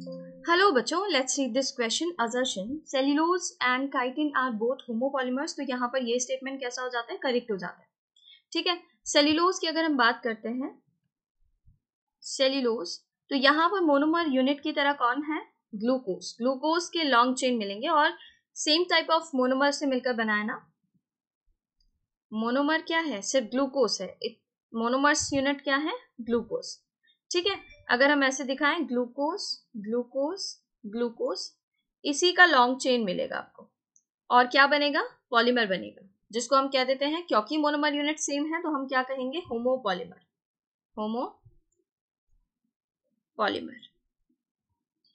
hello बच्चों let's read this question assertion cellulose and chitin are both homopolymers तो यहाँ पर ये स्टेटमेंट कैसा हो जाता है करेक्ट हो जाता है ठीक है सेल्यूलोज की अगर हम बात करते हैं सेल्यूलोज तो यहाँ पर मोनोमर यूनिट की तरह कौन है ग्लूकोज ग्लूकोज के लॉन्ग चेन मिलेंगे और सेम टाइप ऑफ मोनोमर से मिलकर बनाया ना मोनोमर क्या है सिर्फ ग्लूकोज है मोनोमर्स यूनिट क्या है ग्लूकोज ठीक है अगर हम ऐसे दिखाएं ग्लूकोज ग्लूकोज ग्लूकोस इसी का लॉन्ग चेन मिलेगा आपको और क्या बनेगा पॉलीमर बनेगा जिसको हम क्या देते हैं क्योंकि मोनोमर यूनिट सेम है तो हम क्या कहेंगे होमो पॉलीमर होमो पॉलीमर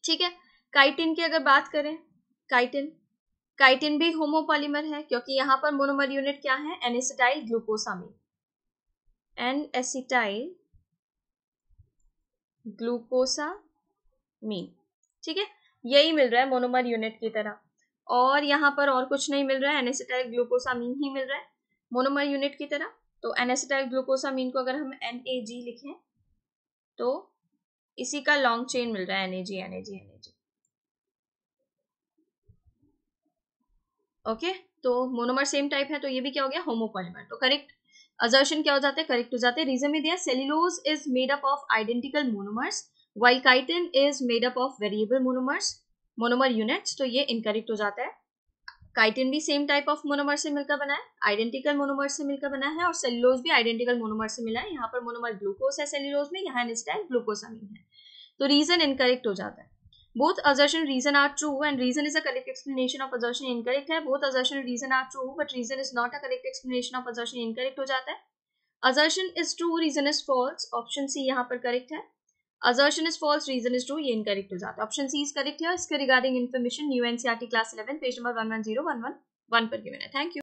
ठीक है काइटिन की अगर बात करें काइटिन काइटिन भी होमो पॉलीमर है क्योंकि यहां पर मोनोमर यूनिट क्या है N acetyl glucosamine N acetyl glucosamine ठीक है यही मिल रहा है मोनोमर यूनिट की तरह और यहाँ पर और कुछ नहीं मिल रहा है एनेसिटाइल ग्लूकोसामीन ही मिल रहा है मोनोमर यूनिट की तरह तो एनेसिटाइल ग्लूकोसामीन को अगर हम एन ए जी लिखें तो इसी का लॉन्ग चेन मिल रहा है N A G N A G N A G okay तो मोनोमर सेम टाइप है तो ये भी क्या हो गया होमोपॉलीमर तो करेक्ट अजर्शन क्या हो जाते हैं करेक्ट हो जाते हैं रीजन में दिया cellulose is made up of identical monomers while chitin is made up of variable monomers monomer units तो ये इनकरेक्ट हो जाता है काइटिन भी सेम टाइप ऑफ मोनोमर से मिलकर बना है आइडेंटिकल मोनोमर से मिलकर बना है और सेल्यूलोज भी आइडेंटिकल मोनोमर से मिला है यहाँ पर मोनोमर ग्लूकोज है सेल्यूलोज में यहाँ इन स्टाइल ग्लूकोसामिन है तो रीजन इनकरेक्ट हो जाता है both assertion reason are true and reason is a correct explanation of assertion incorrect है both assertion reason are true but reason is not a correct explanation of assertion incorrect हो जाता है assertion is true reason is false option C यहाँ पर correct है assertion is false reason is true ये incorrect हो जाता है option C is correct है इसके regarding information new NCRT class 11 page number 110 111 पर given है thank you